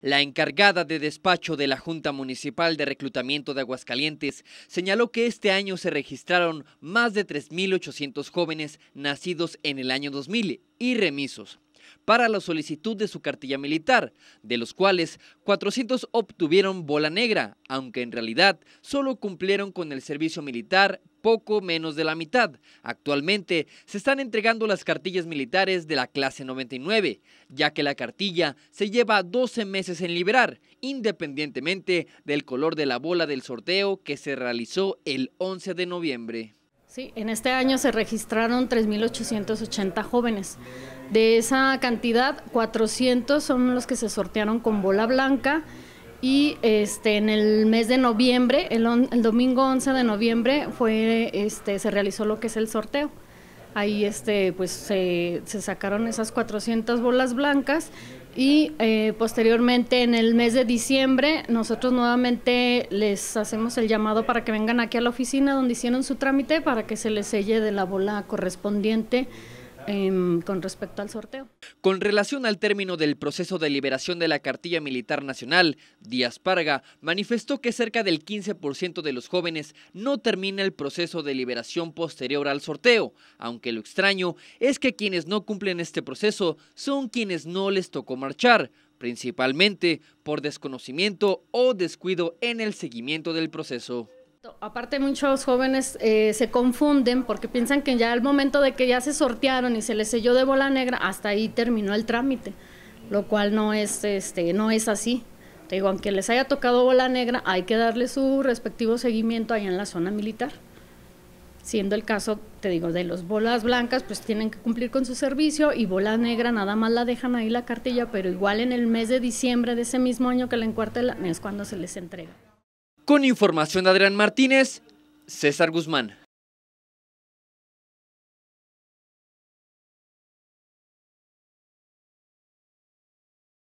La encargada de despacho de la Junta Municipal de Reclutamiento de Aguascalientes señaló que este año se registraron más de 3.800 jóvenes nacidos en el año 2000 y remisos, para la solicitud de su cartilla militar, de los cuales 400 obtuvieron bola negra, aunque en realidad solo cumplieron con el servicio militar poco menos de la mitad. Actualmente se están entregando las cartillas militares de la clase 99, ya que la cartilla se lleva 12 meses en liberar, independientemente del color de la bola del sorteo que se realizó el 11 de noviembre. Sí, en este año se registraron 3.880 jóvenes. De esa cantidad, 400 son los que se sortearon con bola blanca y este, en el mes de noviembre, el, domingo 11 de noviembre, fue, este, se realizó lo que es el sorteo. Ahí este, pues, se, se sacaron esas 400 bolas blancas y eh, posteriormente, en el mes de diciembre, nosotros nuevamente les hacemos el llamado para que vengan aquí a la oficina donde hicieron su trámite para que se les selle de la bola correspondiente Em, con respecto al sorteo. Con relación al término del proceso de liberación de la cartilla militar nacional, Díaz Parga manifestó que cerca del 15% de los jóvenes no termina el proceso de liberación posterior al sorteo, aunque lo extraño es que quienes no cumplen este proceso son quienes no les tocó marchar, principalmente por desconocimiento o descuido en el seguimiento del proceso. Aparte muchos jóvenes eh, se confunden porque piensan que ya al momento de que ya se sortearon y se les selló de bola negra, hasta ahí terminó el trámite, lo cual no es, este, no es así. Te digo, aunque les haya tocado bola negra, hay que darle su respectivo seguimiento ahí en la zona militar. Siendo el caso, te digo, de los bolas blancas, pues tienen que cumplir con su servicio y bola negra nada más la dejan ahí la cartilla, pero igual en el mes de diciembre de ese mismo año que la encuartelan es cuando se les entrega. Con información de Adrián Martínez, César Guzmán.